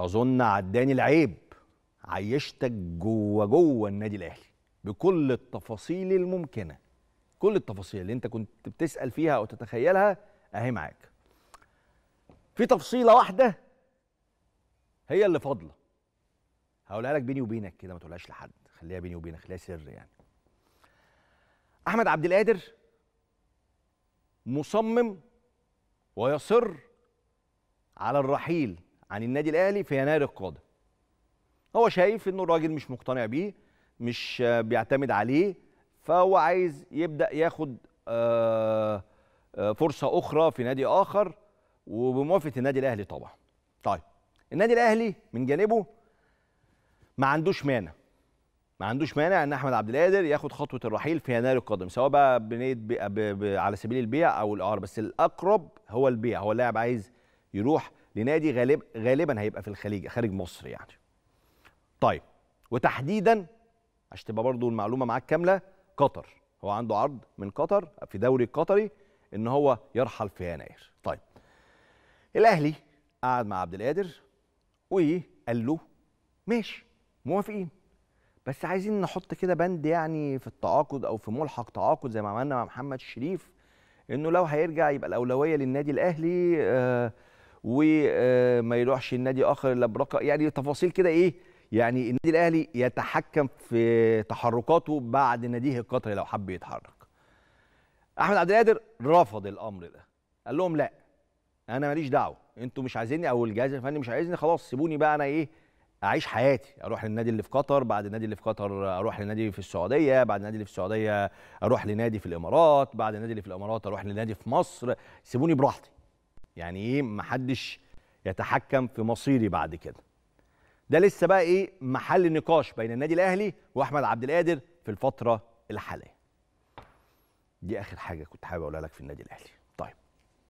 اظن عداني العيب عيشتك جوه جوه النادي الاهلي بكل التفاصيل الممكنه كل التفاصيل اللي انت كنت بتسال فيها او تتخيلها اهي معاك في تفصيله واحده هي اللي فاضله هقولها لك بيني وبينك كده ما تقولهاش لحد خليها بيني وبينك خليها سر يعني احمد عبد القادر مصمم ويصر على الرحيل عن النادي الاهلي في يناير القادم هو شايف انه الراجل مش مقتنع بيه مش بيعتمد عليه فهو عايز يبدا ياخد آه، آه، فرصه اخرى في نادي اخر وبموافقه النادي الاهلي طبعا طيب النادي الاهلي من جانبه ما عندوش مانع ما عندوش مانع ان احمد عبد القادر ياخد خطوه الرحيل في يناير القادم سواء بقى بنيت على سبيل البيع او الاعاره بس الاقرب هو البيع هو اللاعب عايز يروح لنادي غالب غالبا هيبقى في الخليج خارج مصر يعني طيب وتحديدا عشان تبقى برضه المعلومه معاك كامله قطر هو عنده عرض من قطر في دوري قطري ان هو يرحل في يناير طيب الاهلي قعد مع عبد القادر وقال له ماشي موافقين بس عايزين نحط كده بند يعني في التعاقد او في ملحق تعاقد زي ما عملنا مع محمد الشريف انه لو هيرجع يبقى الاولويه للنادي الاهلي آه وما يروحش النادي اخر الا برقم يعني تفاصيل كده ايه يعني النادي الاهلي يتحكم في تحركاته بعد ناديه القطري لو حب يتحرك احمد عبد القادر رفض الامر ده قال لهم لا انا ماليش دعوه انتوا مش عايزيني او الجهاز الفني مش عايزني خلاص سيبوني بقى انا ايه اعيش حياتي اروح للنادي اللي في قطر بعد النادي اللي في قطر اروح لنادي في السعوديه بعد النادي اللي في السعوديه اروح لنادي في الامارات بعد النادي اللي في الامارات اروح لنادي في مصر سيبوني براحتي يعني ايه محدش يتحكم في مصيري بعد كده ده لسه بقى ايه محل نقاش بين النادي الاهلي واحمد عبد القادر في الفتره الحاليه دي اخر حاجه كنت حابب اقولها لك في النادي الاهلي